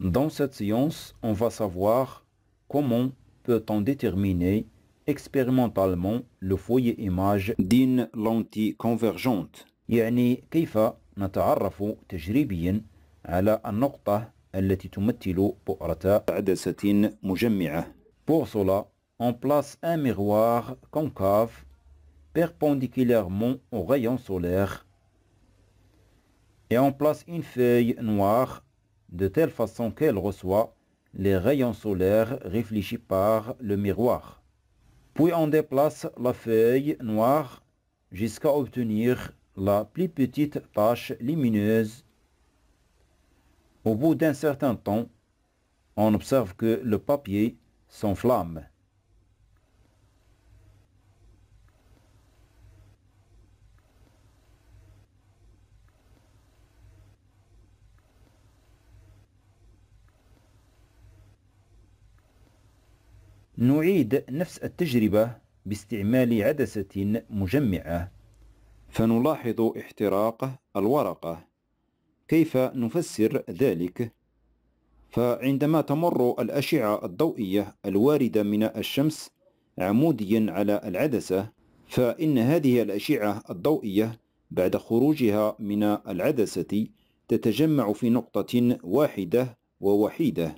Dans cette séance, on va savoir comment peut-on déterminer expérimentalement le foyer image d'une lentille convergente. يعني كيف نتعرف تجريبيا على النقطة التي تمثل بؤرة Pour cela, on place un miroir concave perpendiculairement au rayon solaire et on place une feuille noire de telle façon qu'elle reçoit les rayons solaires réfléchis par le miroir. Puis on déplace la feuille noire jusqu'à obtenir la plus petite tache lumineuse. Au bout d'un certain temps, on observe que le papier s'enflamme. نعيد نفس التجربة باستعمال عدسة مجمعة فنلاحظ احتراق الورقة كيف نفسر ذلك؟ فعندما تمر الأشعة الضوئية الواردة من الشمس عموديا على العدسة فإن هذه الأشعة الضوئية بعد خروجها من العدسة تتجمع في نقطة واحدة ووحيدة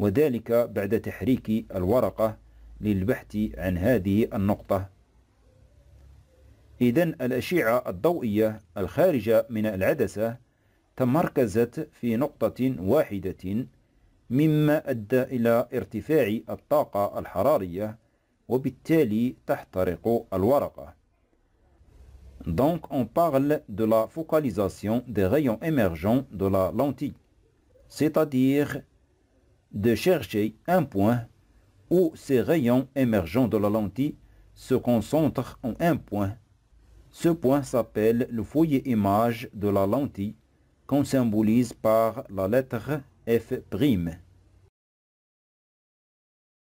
وذلك بعد تحريك الورقة للبحث عن هذه النقطة إذا الأشعة الضوئية الخارجة من العدسة تمركزت في نقطة واحدة مما أدى إلى ارتفاع الطاقة الحرارية وبالتالي تحترق الورقة. Donc on parle de la focalisation des rayons émergents de la lentille, c'est-à-dire de chercher un point où ces rayons émergents de la lentille se concentrent en un point. Ce point s'appelle le foyer image de la lentille, qu'on symbolise par la lettre F'.